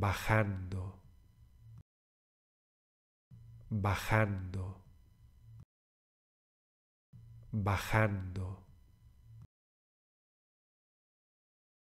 bajando, bajando, bajando.